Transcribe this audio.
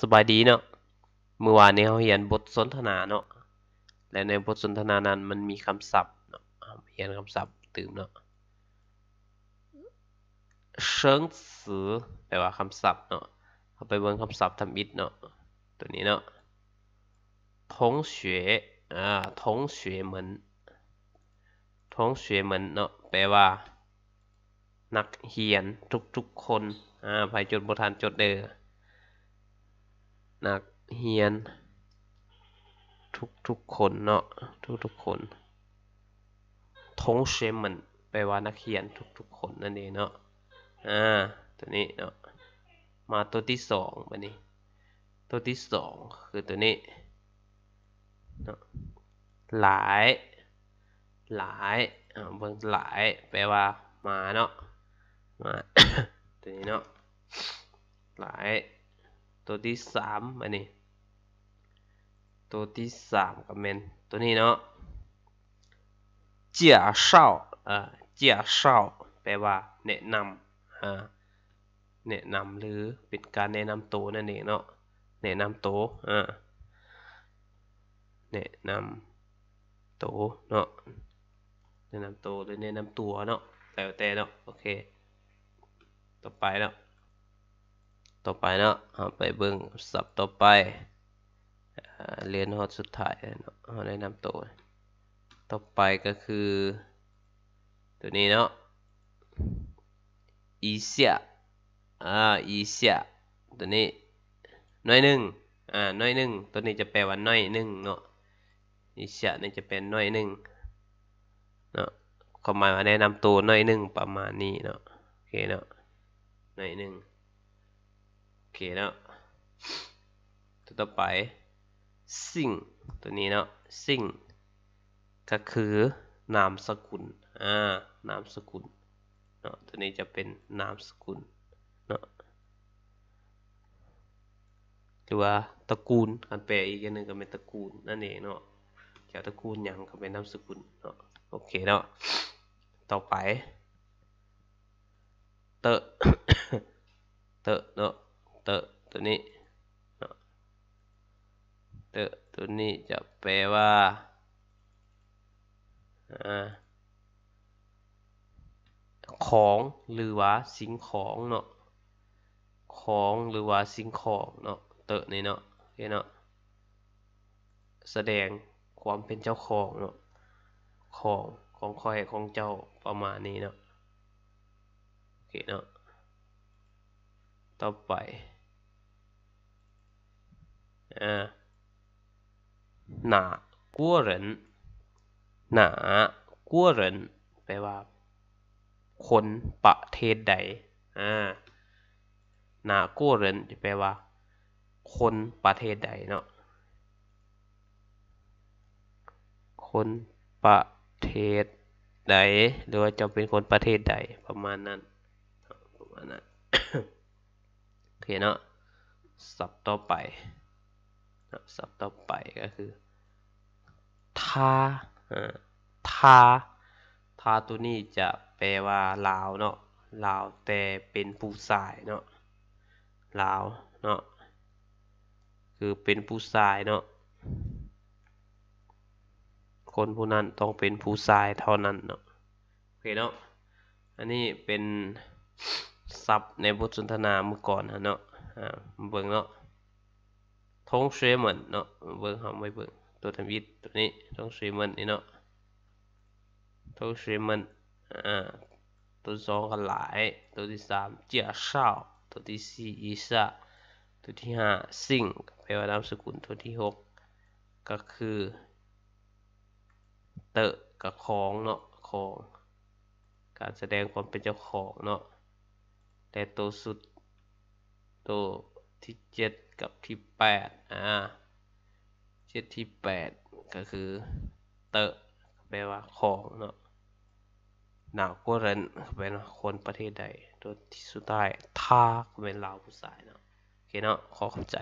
สบายดีเนาะ เมื่อวานนี้เขาเรียนบทสนทนาเนาะ และในบทสนทนานั้นมันมีคำศัพท์เนาะเรียนคำศัพท์ตื่มเนาะเชิงสือแปลว่าคำศัพท์เนาะเขาไปเบิ่งคำศัพท์ทำอิดเนาะ ตัวนี้เนาะทงเสวอ่าทงเสวเหมือนทงเสวเหมือนเนาะ แปลว่า นักเรียนทุกๆคนอ่าไปจดบททันจดเด้อนักเฮียน ทุกทุกคนเนาะทุกทุกคนทงเชมันแปลว่านักเรียนทุกๆคนนั่นเองเนาะอ่าตัวนี้เนาะมาตัวที่สองมานี้ ตัวที่สองคือตัวนี้เนาะหลาย หลายอ่าเบิ่งหลายแปลว่ามาเนาะมาตัวนี้เนาะหลายตัวที่สามอันนี้ตัวที่สามก็เป็นตัวนี้เนาะ เจียเาอ่อเจียเชาแปลว่าแนะนำอ่าแนะนำหรือเป็นการแนะนำตัวนั่นเองเนาะแนะนำตัวอ่าแนะนำตัวเนาะแนะนำตัวหรือแนะนำตัวเนาะแต่แต่เนาะโอเคต่อไปเนาะต่อไปเนาะเอาไปเบิ้งสับต่อไปเรียนฮอดสุดท้ายเนาะเอาได้นำตัว ต่อไปก็คือ ตัวนี้เนาะอีเซียอ่าอีเซียตัวนี้น้อยหนึ่งอ่าน้อยหนึ่ง ตัวนี้จะแปลว่าน้อยหนึ่งเนาะอีเซียนี่จะเป็นน้อยหนึ่งเนาะความหมายว่าแนะนำตัวน้อยหนึ่งประมาณนี้เนาะโอเคเนาะน้อยหนึ่งเคเนาะ ตัวต่อไป สิ่งตัวนี้เนาะสิ่งก็คือนามสกุล อ่า นามสกุล เนาะ ตัวนี้จะเป็น นามสกุล เนาะหรือว่า ตระกูลการแปลอีกอย่างหนึ่งก็เป็นตระกูล นั่นเองเนาะจวตระกูลอย่างก็เป็นนามสกุล เนาะ โอเคเนาะ ต่อไปเตอะเตอะเนาะเตะตัวนี้ เตะตัวนี้จะแปลว่า ของหรือว่าสิ่งของเนาะ ของหรือว่าสิ่งของเนาะ เตะนี่เนาะเนเนาะ แสดงความเป็นเจ้าของเนาะ ของของคอยของเจ้าประมาณนี้เนาะโอเคเนาะ ต่อไป呃，哪国人？哪国人แปลว่า คนประเทศใด อ่าหนากู้เรนจะแปลว่า คนประเทศใดเนาะ คนประเทศใด หรือว่าจะเป็นคนประเทศใด ประมาณนั้นประมาณนั้นโอเคเนาะสับต่อไปศัพท์ต่อไปก็คือทาทา ทาตัวนี้จะแปลว่าลาวเนาะ ลาว แต่เป็นผู้ชายเนาะ ลาวเนาะ คือเป็นผู้ชายเนาะ คนผู้นั้นต้องเป็นผู้ชายเท่านั้นเนาะโอเคเนาะ อันนี้เป็นศัพท์ในบทสนทนาเมื่อก่อนนะเนาะ อ่าเบิ่งเนาะทงเสเหมือนเนาะ เบิ้งหอมไว้เบิ้งตัวทำยิดตัวนี้ทงเสเหมือนนี่เนาะทงเสเหมือนอ่า ตัวสองก็หลาย ตัวที่สามเจียเศร้าตัวที่สี่อีสาตัวที่ห้าสิ่งแปลว่านามสกุล ตัวที่หกก็คือเตะกับของเนาะ ของการแสดงความเป็นเจ้าของเนาะ แต่ตัวสุดตัวที่7กับที่8อ่าเจ็ดที่8 ก็คือเตะแปลว่าของเนาะหนาวก็เรนเป็นคนประเทศใด ตัวที่สุดท้ายทากเป็นลาวผู้ชายเนาะโอเคเนาะขอเข้าใจ